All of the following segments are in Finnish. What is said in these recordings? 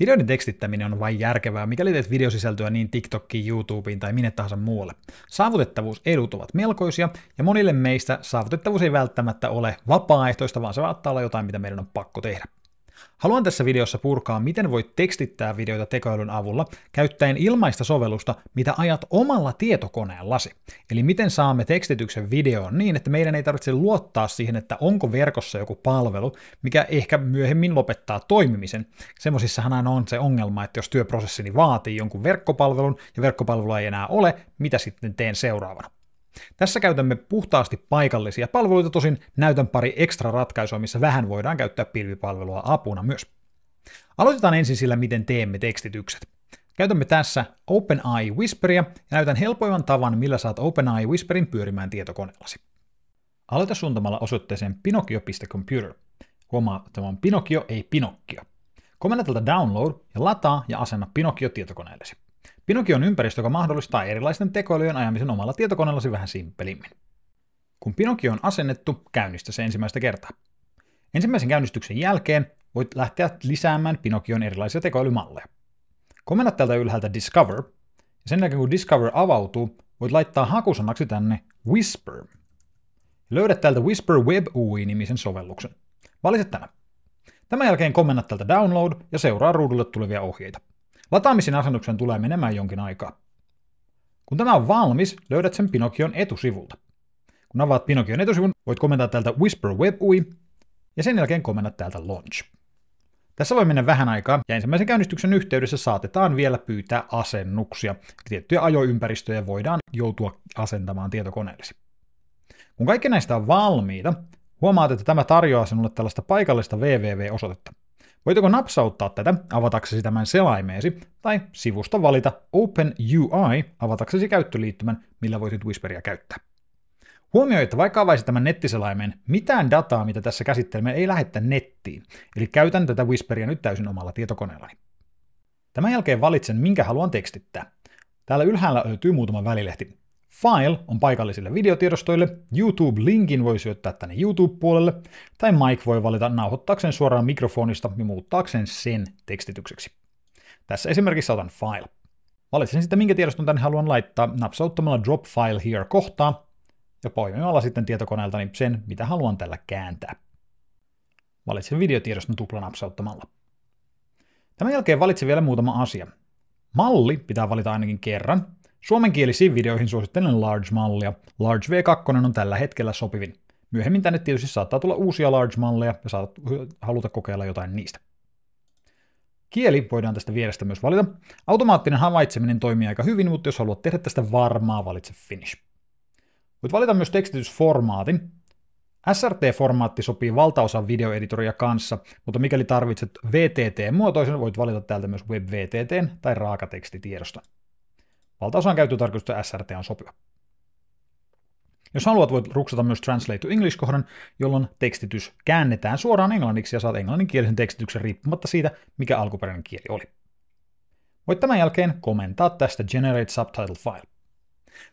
Videoiden tekstittäminen on vain järkevää, mikäli teet videosisältöä niin TikTokiin, YouTubeen tai minne tahansa muualle. Saavutettavuusedut ovat melkoisia, ja monille meistä saavutettavuus ei välttämättä ole vapaaehtoista, vaan se saattaa olla jotain, mitä meidän on pakko tehdä. Haluan tässä videossa purkaa, miten voit tekstittää videoita tekoälyn avulla käyttäen ilmaista sovellusta, mitä ajat omalla tietokoneellasi. Eli miten saamme tekstityksen videoon niin, että meidän ei tarvitse luottaa siihen, että onko verkossa joku palvelu, mikä ehkä myöhemmin lopettaa toimimisen. Semmoisissahan aina on se ongelma, että jos työprosessini vaatii jonkun verkkopalvelun ja verkkopalvelua ei enää ole, mitä sitten teen seuraavana? Tässä käytämme puhtaasti paikallisia palveluita, tosin näytän pari ekstra ratkaisua, missä vähän voidaan käyttää pilvipalvelua apuna myös. Aloitetaan ensin sillä, miten teemme tekstitykset. Käytämme tässä OpenAI Whisperia ja näytän helpoimman tavan, millä saat OpenAI Whisperin pyörimään tietokoneellasi. Aloita suuntamalla osoitteeseen pinokio.computer. Huomaa, tämä on Pinokio, ei Pinokkio. Komennä tältä download ja lataa ja asenna Pinokio tietokoneellesi. Pinoki on ympäristö, joka mahdollistaa erilaisten tekoälyjen ajamisen omalla tietokoneellasi vähän simppelimmin. Kun Pinoki on asennettu, käynnistä se ensimmäistä kertaa. Ensimmäisen käynnistyksen jälkeen voit lähteä lisäämään Pinokion erilaisia tekoälymalleja. Komennat täältä ylhäältä Discover, ja sen jälkeen kun Discover avautuu, voit laittaa hakusanaksi tänne Whisper. Löydät täältä Whisper Web UI-nimisen sovelluksen. Valitset tämä. Tämän jälkeen komennat täältä Download ja seuraa ruudulle tulevia ohjeita. Lataamisen asennuksen tulee menemään jonkin aikaa. Kun tämä on valmis, löydät sen Pinokion etusivulta. Kun avaat Pinokion etusivun, voit komentaa täältä Whisper Web UI, ja sen jälkeen komennat täältä Launch. Tässä voi mennä vähän aikaa, ja ensimmäisen käynnistyksen yhteydessä saatetaan vielä pyytää asennuksia. Tiettyjä ajoympäristöjä voidaan joutua asentamaan tietokoneellesi. Kun kaikki näistä on valmiita, huomaat, että tämä tarjoaa sinulle tällaista paikallista www-osoitetta. Voitko napsauttaa tätä avataksesi tämän selaimeesi, tai sivusta valita Open UI avataksesi käyttöliittymän, millä voit Whisperia käyttää. Huomioi, että vaikka avaisi tämän nettiselaimen, mitään dataa, mitä tässä käsittelemme, ei lähetä nettiin, eli käytän tätä Whisperia nyt täysin omalla tietokoneellani. Tämän jälkeen valitsen, minkä haluan tekstittää. Täällä ylhäällä löytyy muutama välilehti. File on paikallisille videotiedostoille, YouTube-linkin voi syöttää tänne YouTube-puolelle, tai Mike voi valita nauhoittaakseen suoraan mikrofonista ja muuttaakseen sen tekstitykseksi. Tässä esimerkissä otan File. Valitsen sitten, minkä tiedoston tänne haluan laittaa napsauttamalla Drop File Here kohtaa ja poimimalla sitten tietokoneeltani niin sen, mitä haluan tällä kääntää. Valitsen videotiedoston tuplanapsauttamalla. Tämän jälkeen valitsen vielä muutama asia. Malli pitää valita ainakin kerran, Suomenkielisiin videoihin suosittelen Large-mallia. Large V2 on tällä hetkellä sopivin. Myöhemmin tänne tietysti saattaa tulla uusia Large-malleja ja saat haluta kokeilla jotain niistä. Kieli voidaan tästä vierestä myös valita. Automaattinen havaitseminen toimii aika hyvin, mutta jos haluat tehdä tästä varmaa, valitse Finish. Voit valita myös tekstitysformaatin. SRT-formaatti sopii valtaosan videoeditoria kanssa, mutta mikäli tarvitset VTT-muotoisen, voit valita täältä myös WebVTT tai raakatekstitiedosta. Valtaosaan käyttötarkoitusta SRT on sopiva. Jos haluat, voit ruksata myös Translate to English-kohdan, jolloin tekstitys käännetään suoraan englanniksi ja saat englanninkielisen tekstityksen riippumatta siitä, mikä alkuperäinen kieli oli. Voit tämän jälkeen komentaa tästä Generate Subtitle File.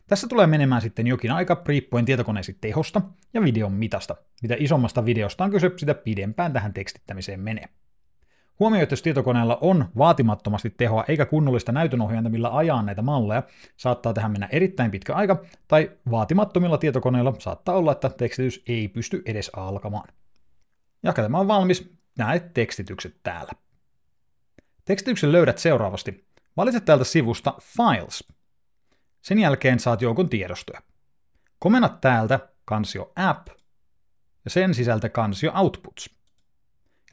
Tässä tulee menemään sitten jokin aika riippuen tietokoneesi tehosta ja videon mitasta. Mitä isommasta videosta on kyse, sitä pidempään tähän tekstittämiseen menee. Huomioi, jos tietokoneella on vaatimattomasti tehoa eikä kunnollista näytönohjainta, millä ajaa näitä malleja, saattaa tähän mennä erittäin pitkä aika, tai vaatimattomilla tietokoneilla saattaa olla, että tekstitys ei pysty edes alkamaan. Ja tämä on valmis, näet tekstitykset täällä. Tekstityksen löydät seuraavasti. Valitse täältä sivusta Files. Sen jälkeen saat joukon tiedostoja. Komennat täältä kansio App ja sen sisältä kansio Outputs.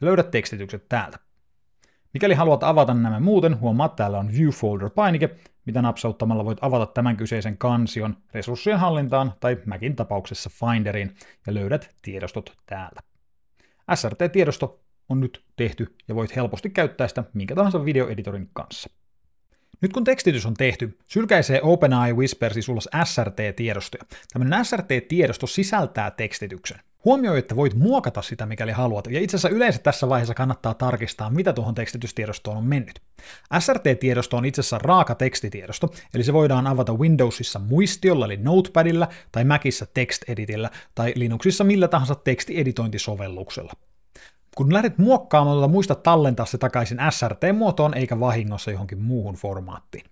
Ja löydät tekstitykset täältä. Mikäli haluat avata nämä muuten, huomaa, että täällä on View Folder-painike, mitä napsauttamalla voit avata tämän kyseisen kansion resurssien hallintaan tai Macin tapauksessa Finderiin ja löydät tiedostot täällä. SRT-tiedosto on nyt tehty ja voit helposti käyttää sitä minkä tahansa videoeditorin kanssa. Nyt kun tekstitys on tehty, sylkäisee OpenAI Whisper ulos SRT-tiedostoja. Tämmöinen SRT-tiedosto sisältää tekstityksen. Huomioi, että voit muokata sitä, mikäli haluat, ja itse asiassa yleensä tässä vaiheessa kannattaa tarkistaa, mitä tuohon tekstitystiedostoon on mennyt. SRT-tiedosto on itse asiassa raaka tekstitiedosto, eli se voidaan avata Windowsissa muistiolla eli Notepadilla tai Macissa TextEditillä tai Linuxissa millä tahansa tekstieditointisovelluksella. Kun lähdet muokkaamaan tuota muista tallentaa se takaisin SRT-muotoon eikä vahingossa johonkin muuhun formaattiin.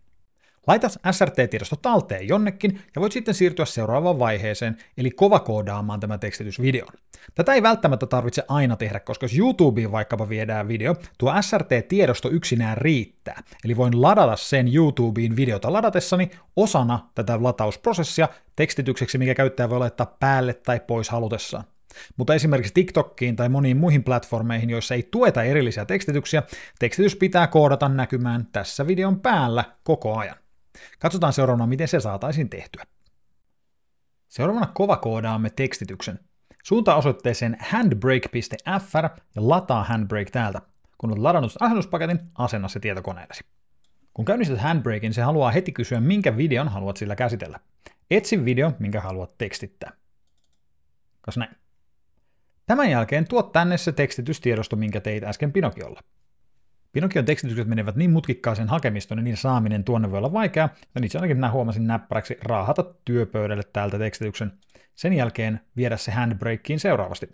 Laita SRT-tiedosto talteen jonnekin ja voit sitten siirtyä seuraavaan vaiheeseen, eli kovakoodaamaan tämä tekstitysvideon. Tätä ei välttämättä tarvitse aina tehdä, koska jos YouTubeen vaikkapa viedään video, tuo SRT-tiedosto yksinään riittää. Eli voin ladata sen YouTubeen videota ladatessani osana tätä latausprosessia tekstitykseksi, mikä käyttäjä voi laittaa päälle tai pois halutessaan. Mutta esimerkiksi TikTokkiin tai moniin muihin platformeihin, joissa ei tueta erillisiä tekstityksiä, tekstitys pitää koodata näkymään tässä videon päällä koko ajan. Katsotaan seuraavana, miten se saataisiin tehtyä. Seuraavana kovakoodaamme tekstityksen. Suunta osoitteeseen handbrake.fr ja lataa handbrake täältä. Kun olet ladannut asennuspaketin, asenna se tietokoneellesi. Kun käynnistät handbrakein, se haluaa heti kysyä, minkä videon haluat sillä käsitellä. Etsi video, minkä haluat tekstittää. Kas näin. Tämän jälkeen tuot tänne se tekstitystiedosto, minkä teit äsken Pinokiolla. Pinokion tekstitykset menevät niin mutkikkaaseen hakemistoon, ja niin saaminen tuonne voi olla vaikeaa, joten itse ainakin minä huomasin näppäräksi raahata työpöydälle täältä tekstityksen. Sen jälkeen viedä se handbreakiin seuraavasti.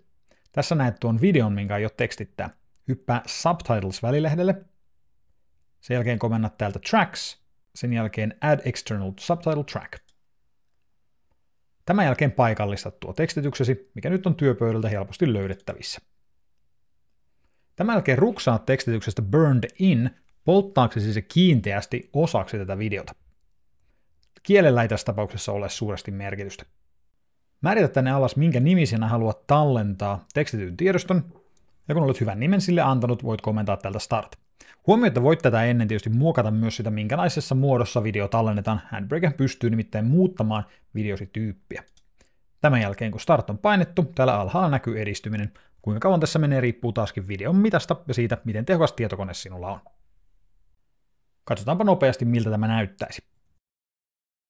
Tässä näet tuon videon, minkä jo tekstittää. Hyppää Subtitles-välilehdelle. Sen jälkeen komennat täältä Tracks. Sen jälkeen Add External Subtitle Track. Tämän jälkeen paikallistat tuo tekstityksesi, mikä nyt on työpöydältä helposti löydettävissä. Tämän jälkeen ruksaat tekstityksestä burned in polttaaksesi siis se kiinteästi osaksi tätä videota. Kielellä ei tässä tapauksessa ole suuresti merkitystä. Määritä tänne alas, minkä nimisenä haluat tallentaa tekstityn tiedoston, ja kun olet hyvän nimen sille antanut, voit komentaa tältä start. Huomio, että voit tätä ennen tietysti muokata myös sitä, minkälaisessa muodossa video tallennetaan. Handbrake pystyy nimittäin muuttamaan videosi tyyppiä. Tämän jälkeen, kun start on painettu, täällä alhaalla näkyy edistyminen. Kuinka kauan tässä menee riippuu taaskin videon mitasta ja siitä, miten tehokas tietokone sinulla on. Katsotaanpa nopeasti, miltä tämä näyttäisi.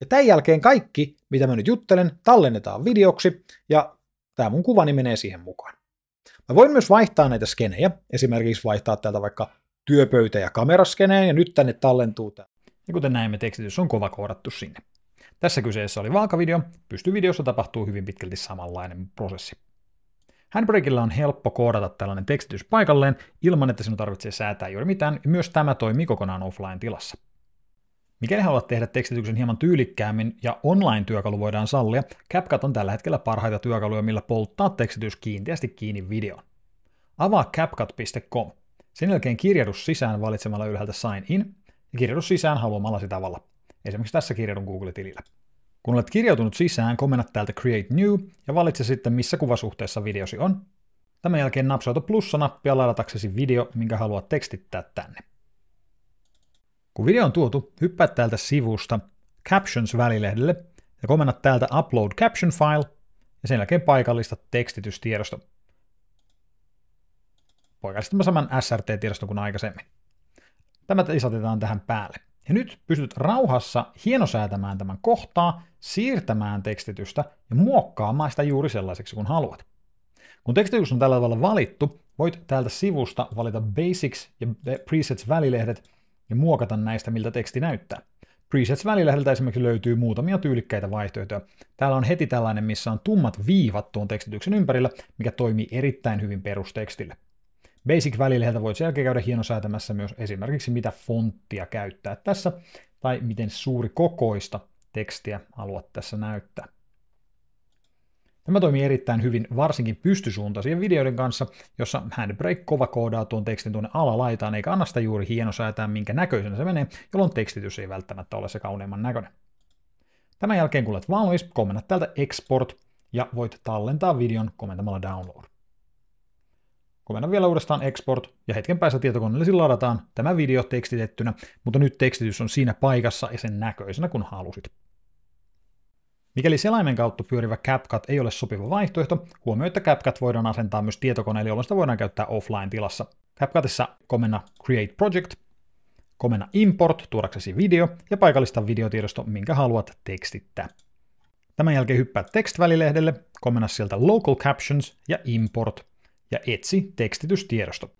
Ja tämän jälkeen kaikki, mitä mä nyt juttelen, tallennetaan videoksi, ja tämä mun kuvani menee siihen mukaan. Mä voin myös vaihtaa näitä skenejä, esimerkiksi vaihtaa täältä vaikka työpöytä- ja kameraskeneen, ja nyt tänne tallentuu tämä. Ja kuten näemme, tekstitys on kova koodattu sinne. Tässä kyseessä oli vaakavideo. Pystyvideossa tapahtuu hyvin pitkälti samanlainen prosessi. Handbrakeilla on helppo koodata tällainen tekstitys paikalleen ilman, että sinun tarvitsee säätää juuri mitään, ja myös tämä toimii kokonaan offline-tilassa. Mikäli haluat tehdä tekstityksen hieman tyylikkäämmin ja online-työkalu voidaan sallia, CapCut on tällä hetkellä parhaita työkaluja, millä polttaa tekstitys kiinteästi kiinni videoon. Avaa capcut.com. Sen jälkeen kirjaudu sisään valitsemalla ylhäältä Sign in ja kirjaudu sisään haluamallasi tavalla. Esimerkiksi tässä kirjaudun Google-tilillä. Kun olet kirjautunut sisään, komennat täältä Create New ja valitse sitten, missä kuvasuhteessa videosi on. Tämän jälkeen napsauta plussa-nappia ladataksesi video, minkä haluat tekstittää tänne. Kun video on tuotu, hyppää täältä sivusta Captions-välilehdelle ja komennat täältä Upload Caption File ja sen jälkeen paikallista tekstitystiedosto. Paikallistamme saman SRT-tiedoston kuin aikaisemmin. Tämä lisätetään tähän päälle. Ja nyt pystyt rauhassa hienosäätämään tämän kohtaa siirtämään tekstitystä ja muokkaamaan sitä juuri sellaiseksi kuin haluat. Kun tekstitys on tällä tavalla valittu, voit täältä sivusta valita Basics ja Presets-välilehdet ja muokata näistä, miltä teksti näyttää. Presets-välilehdeltä esimerkiksi löytyy muutamia tyylikkäitä vaihtoehtoja. Täällä on heti tällainen, missä on tummat viivat tuon tekstityksen ympärillä, mikä toimii erittäin hyvin perustekstille. Basic-välilehdeltä voit sen jälkeen käydä hienosäätämässä myös esimerkiksi mitä fonttia käyttää tässä, tai miten suuri kokoista tekstiä haluat tässä näyttää. Tämä toimii erittäin hyvin varsinkin pystysuuntaisien videoiden kanssa, jossa Handbrake kova koodaa tuon tekstin tuonne alalaitaan eikä anna sitä juuri hienosäätää minkä näköisenä se menee, jolloin tekstitys ei välttämättä ole se kauneimman näköinen. Tämän jälkeen kun olet valmis, kommentat täältä Export ja voit tallentaa videon kommentamalla Download. Komennan vielä uudestaan export, ja hetken päästä tietokoneellesi ladataan tämä video tekstitettynä, mutta nyt tekstitys on siinä paikassa ja sen näköisenä kun halusit. Mikäli selaimen kautta pyörivä CapCut ei ole sopiva vaihtoehto, huomioi, että CapCut voidaan asentaa myös tietokoneelle, jolloin sitä voidaan käyttää offline-tilassa. CapCutissa komenna Create Project, komenna Import tuodaksesi video ja paikallista videotiedosto, minkä haluat tekstittää. Tämän jälkeen hyppää tekstivälilehdelle, komenna sieltä Local Captions ja Import ja etsi tekstitystiedosto.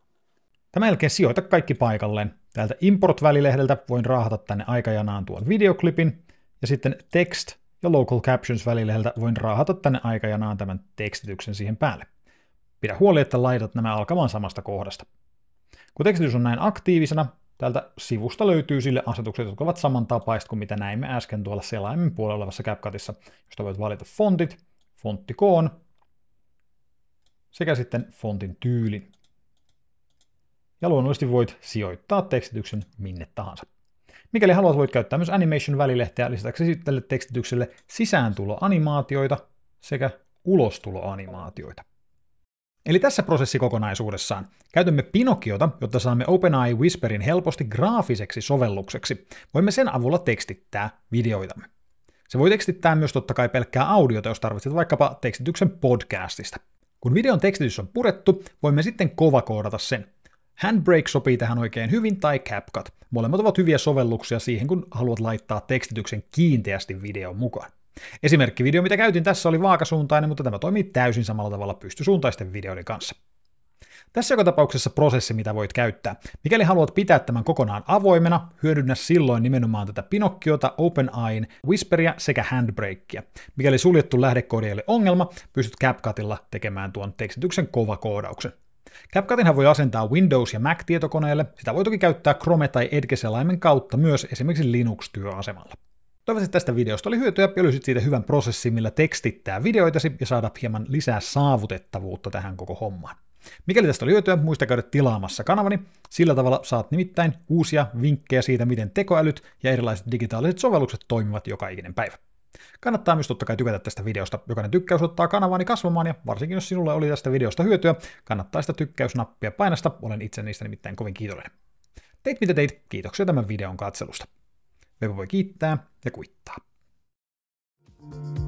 Tämän jälkeen sijoita kaikki paikalleen. Täältä Import-välilehdeltä voin raahata tänne aikajanaan tuon videoklipin, ja sitten Text ja Local Captions-välilehdeltä voin raahata tänne aikajanaan tämän tekstityksen siihen päälle. Pidä huoli, että laitat nämä alkamaan samasta kohdasta. Kun tekstitys on näin aktiivisena, Täältä sivusta löytyy sille asetukset, jotka ovat samantapaiset kuin mitä näimme äsken tuolla selaimen puolella olevassa CapCutissa, josta voit valita fontit, fonttikoon, sekä sitten fontin tyylin. Ja luonnollisesti voit sijoittaa tekstityksen minne tahansa. Mikäli haluat, voit käyttää myös animation-välilehteä lisätäksesi tälle tekstitykselle sisääntuloanimaatioita sekä ulostuloanimaatioita. Eli tässä prosessikokonaisuudessaan käytämme Pinokiota, jotta saamme OpenAI Whisperin helposti graafiseksi sovellukseksi. Voimme sen avulla tekstittää videoitamme. Se voi tekstittää myös totta kai pelkkää audiota, jos tarvitset vaikkapa tekstityksen podcastista. Kun videon tekstitys on purettu, voimme sitten kovakoodata sen. Handbrake sopii tähän oikein hyvin tai CapCut. Molemmat ovat hyviä sovelluksia siihen, kun haluat laittaa tekstityksen kiinteästi videon mukaan. Esimerkkivideo, mitä käytin tässä, oli vaakasuuntainen, mutta tämä toimii täysin samalla tavalla pystysuuntaisten videoiden kanssa. Tässä joka tapauksessa prosessi, mitä voit käyttää. Mikäli haluat pitää tämän kokonaan avoimena, hyödynnä silloin nimenomaan tätä Pinokkiota, OpenAIn, Whisperia sekä Handbrakea. Mikäli suljettu lähdekoodi ei ole ongelma, pystyt CapCutilla tekemään tuon tekstityksen kovakoodauksen. CapCutinhan voi asentaa Windows- ja Mac-tietokoneelle, sitä voi toki käyttää Chrome- tai Edge-selaimen kautta myös esimerkiksi Linux-työasemalla. Toivottavasti tästä videosta oli hyötyä ja löysit siitä hyvän prosessin, millä tekstittää videoitasi ja saada hieman lisää saavutettavuutta tähän koko hommaan. Mikäli tästä oli hyötyä, muista käydä tilaamassa kanavani, sillä tavalla saat nimittäin uusia vinkkejä siitä, miten tekoälyt ja erilaiset digitaaliset sovellukset toimivat joka ikinen päivä. Kannattaa myös totta kai tykätä tästä videosta. Jokainen tykkäys ottaa kanavaani kasvamaan ja varsinkin jos sinulle oli tästä videosta hyötyä, kannattaa sitä tykkäysnappia painasta. Olen itse niistä nimittäin kovin kiitollinen. Teit mitä teit, kiitoksia tämän videon katselusta. Vepo voi kiittää ja kuittaa. thank you